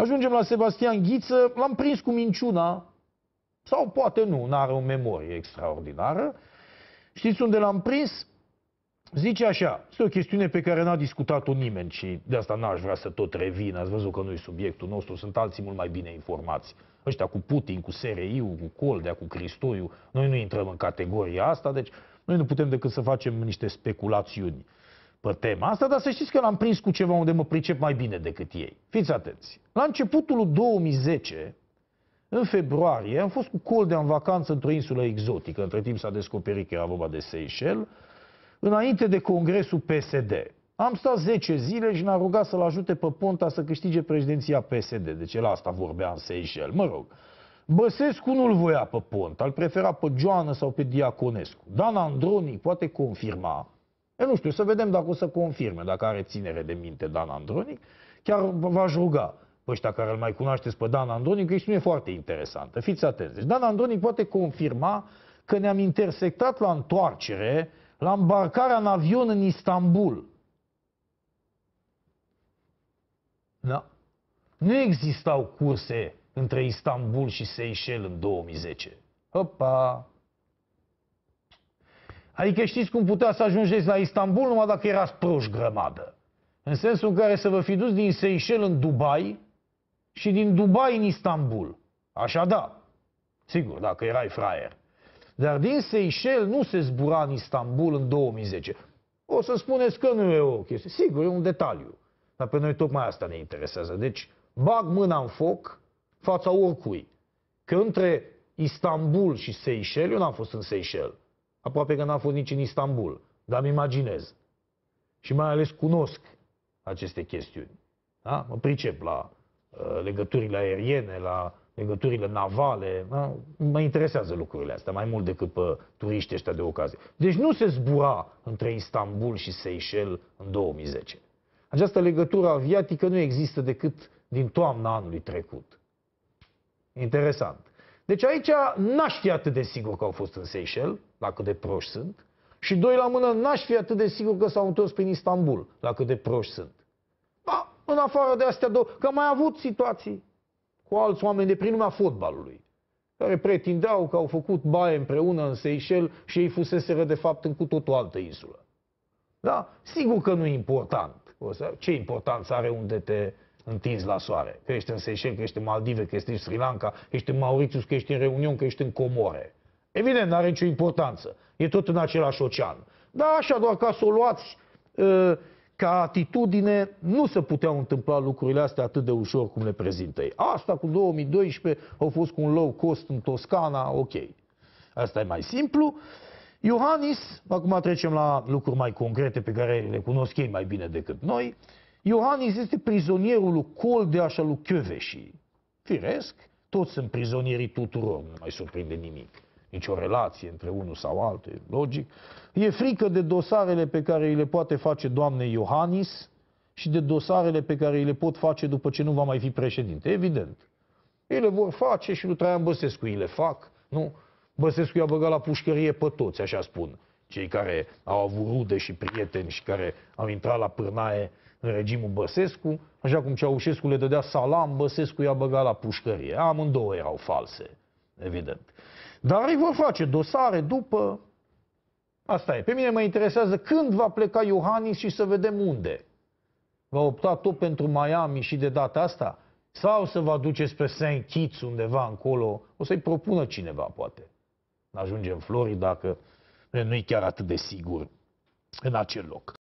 Ajungem la Sebastian Ghiță, l-am prins cu minciuna, sau poate nu, nu are o memorie extraordinară. Știți unde l-am prins? Zice așa, este o chestiune pe care n-a discutat-o nimeni și de asta n-aș vrea să tot revin. Ați văzut că nu subiectul nostru, sunt alții mult mai bine informați. Ăștia cu Putin, cu SRI-ul, cu Coldea, cu Cristoiu, noi nu intrăm în categoria asta, deci noi nu putem decât să facem niște speculațiuni pe tema asta, dar să știți că l-am prins cu ceva unde mă pricep mai bine decât ei. Fiți atenți. La începutul 2010, în februarie, am fost cu Coldea în vacanță într-o insulă exotică. Între timp s-a descoperit că era vorba de Seychelles. Înainte de congresul PSD. Am stat 10 zile și ne-am rugat să-l ajute pe Ponta să câștige președinția PSD. Deci la asta vorbea în Seychelles. Mă rog. Băsescu nu-l voia pe Ponta, îl prefera pe Joană sau pe Diaconescu. Dan Androni poate confirma E, nu știu, să vedem dacă o să confirme, dacă are ținere de minte Dan Andronic. Chiar v-aș ruga pe ăștia care îl mai cunoașteți pe Dan Andronic, că nu e foarte interesantă. Fiți atenți. Deci Dan Andronic poate confirma că ne-am intersectat la întoarcere, la îmbarcarea în avion în Istanbul. Da. Nu existau curse între Istanbul și Seychelles în 2010. Opa! Adică știți cum putea să ajungeți la Istanbul numai dacă erați proști grămadă. În sensul în care să vă fi dus din Seychelles în Dubai și din Dubai în Istanbul. Așa da. Sigur, dacă erai fraier. Dar din Seychelles nu se zbura în Istanbul în 2010. O să spuneți că nu e o chestie. Sigur, e un detaliu. Dar pe noi tocmai asta ne interesează. Deci, bag mâna în foc fața oricui. Că între Istanbul și Seychelles, eu n-am fost în Seychelles, Aproape că n-am fost nici în Istanbul, dar îmi imaginez. Și mai ales cunosc aceste chestiuni. Da? Mă pricep la uh, legăturile aeriene, la legăturile navale. Da? Mă interesează lucrurile astea mai mult decât pe turiștii ăștia de ocazie. Deci nu se zbura între Istanbul și Seychelles în 2010. Această legătură aviatică nu există decât din toamna anului trecut. Interesant. Deci aici n-aș fi atât de sigur că au fost în Seychelles, la cât de proști sunt, și doi la mână n-aș fi atât de sigur că s-au întors prin Istanbul, la cât de proști sunt. Da, în afară de astea două, că mai avut situații cu alți oameni de prin lumea fotbalului, care pretindeau că au făcut baie împreună în Seychelles și ei fuseseră de fapt în cu totul altă insulă. Da? Sigur că nu e important. Ce importanță are unde te întins la soare. Că ești în Seychelles, că ești în Maldive, că ești în Sri Lanka, că ești în Mauritius, că ești în Reunion, că ești în Comore. Evident, nu are nicio importanță. E tot în același ocean. Dar așa, doar ca să o luați ă, ca atitudine, nu se puteau întâmpla lucrurile astea atât de ușor cum le prezintă ei. Asta cu 2012 au fost cu un low cost în Toscana, ok. Asta e mai simplu. Iohannis, acum trecem la lucruri mai concrete pe care le cunosc ei mai bine decât noi, Iohannis este prizonierul lui Coldea și lui Chioveșii. Firesc, toți sunt prizonierii tuturor, nu mai surprinde nimic. Nici o relație între unul sau altul, logic. E frică de dosarele pe care îi le poate face doamne Iohannis și de dosarele pe care îi le pot face după ce nu va mai fi președinte, evident. Ei le vor face și lui Traian Băsescu îi le fac, nu? Băsescu i-a băgat la pușcărie pe toți, așa spun cei care au avut rude și prieteni și care au intrat la pârnaie în regimul Băsescu, așa cum Ceaușescu le dădea salam, Băsescu i-a băgat la pușcărie. Amândouă erau false, evident. Dar îi vor face dosare după... Asta e. Pe mine mă interesează când va pleca Iohannis și să vedem unde. Va opta tot pentru Miami și de data asta? Sau să va duce spre St. Kitts undeva încolo? O să-i propună cineva, poate. Ajunge în Florida, dacă nu e chiar atât de sigur în acel loc.